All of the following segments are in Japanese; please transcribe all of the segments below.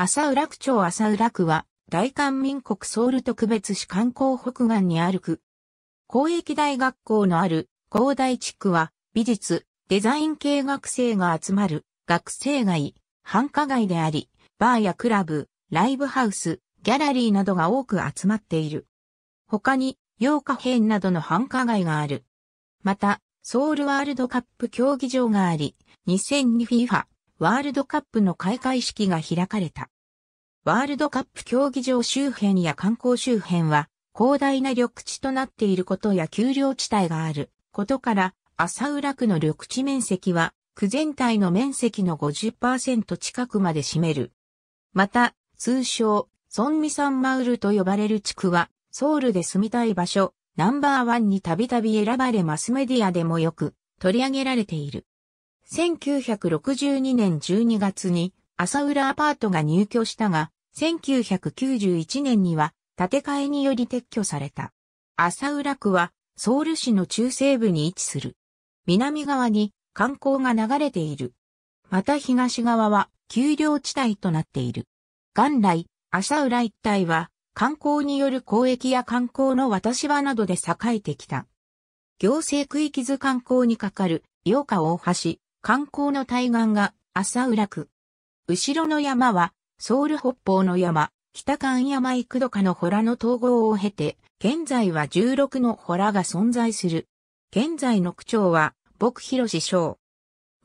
朝浦区長朝浦区は、大韓民国ソウル特別市観光北岸にある区。公益大学校のある高大地区は、美術、デザイン系学生が集まる学生街、繁華街であり、バーやクラブ、ライブハウス、ギャラリーなどが多く集まっている。他に、洋歌編などの繁華街がある。また、ソウルワールドカップ競技場があり、2002FIFA ワールドカップの開会式が開かれた。ワールドカップ競技場周辺や観光周辺は広大な緑地となっていることや丘陵地帯があることから浅浦区の緑地面積は区全体の面積の50%近くまで占める。また、通称、ソンミサンマウルと呼ばれる地区は、ソウルで住みたい場所、ナンバーワンにたびたび選ばれマスメディアでもよく取り上げられている。1962年12月に朝浦アパートが入居したが、1991年には建て替えにより撤去された。朝浦区はソウル市の中西部に位置する。南側に観光が流れている。また東側は丘陵地帯となっている。元来、朝浦一帯は観光による交易や観光の渡し場などで栄えてきた。行政区域図観光にかかる、八岡大橋、観光の対岸が浅浦区。後ろの山は、ソウル北方の山、北関山幾度かの洞の統合を経て、現在は16の洞が存在する。現在の区長は、僕広志翔。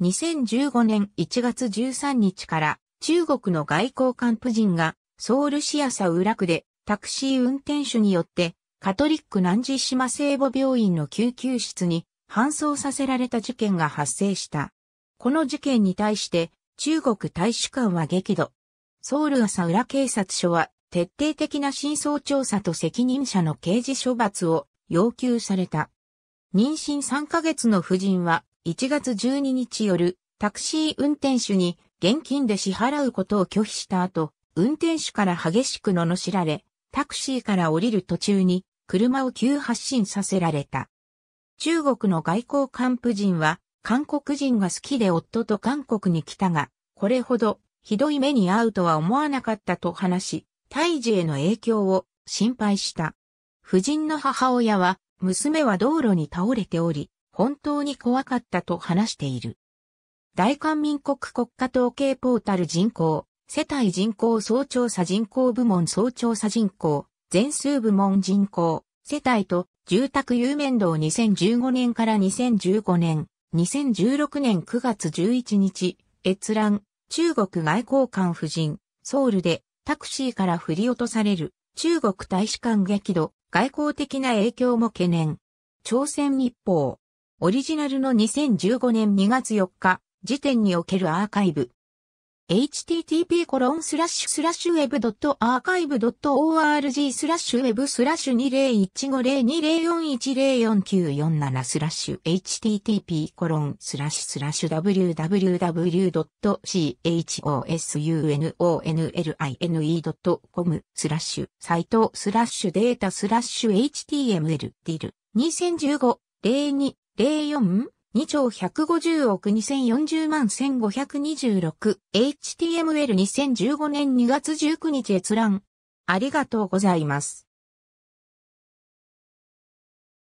2015年1月13日から、中国の外交官夫人が、ソウル市浅浦区で、タクシー運転手によって、カトリック南寺島聖母病院の救急室に搬送させられた事件が発生した。この事件に対して中国大使館は激怒。ソウル朝浦警察署は徹底的な真相調査と責任者の刑事処罰を要求された。妊娠3ヶ月の夫人は1月12日夜タクシー運転手に現金で支払うことを拒否した後、運転手から激しく罵られ、タクシーから降りる途中に車を急発進させられた。中国の外交官夫人は韓国人が好きで夫と韓国に来たが、これほどひどい目に遭うとは思わなかったと話し、胎児への影響を心配した。夫人の母親は、娘は道路に倒れており、本当に怖かったと話している。大韓民国国家統計ポータル人口、世帯人口総調査人口部門総調査人口、全数部門人口、世帯と住宅有面道2015年から2015年、2016年9月11日、閲覧、中国外交官夫人、ソウルでタクシーから振り落とされる中国大使館激怒、外交的な影響も懸念。朝鮮日報、オリジナルの2015年2月4日時点におけるアーカイブ、http コロンスラッシュスラッシュウェブドットアーカイブドット org スラッシュウェブスラッシュ20150204104947スラッシュ http コロンスラッシュスラッシュ www.chosunonline.com スラッシュサイトスラッシュデータスラッシュ html ディル2015 02 04 2兆150億2040万 1526HTML2015 年2月19日閲覧。ありがとうございます。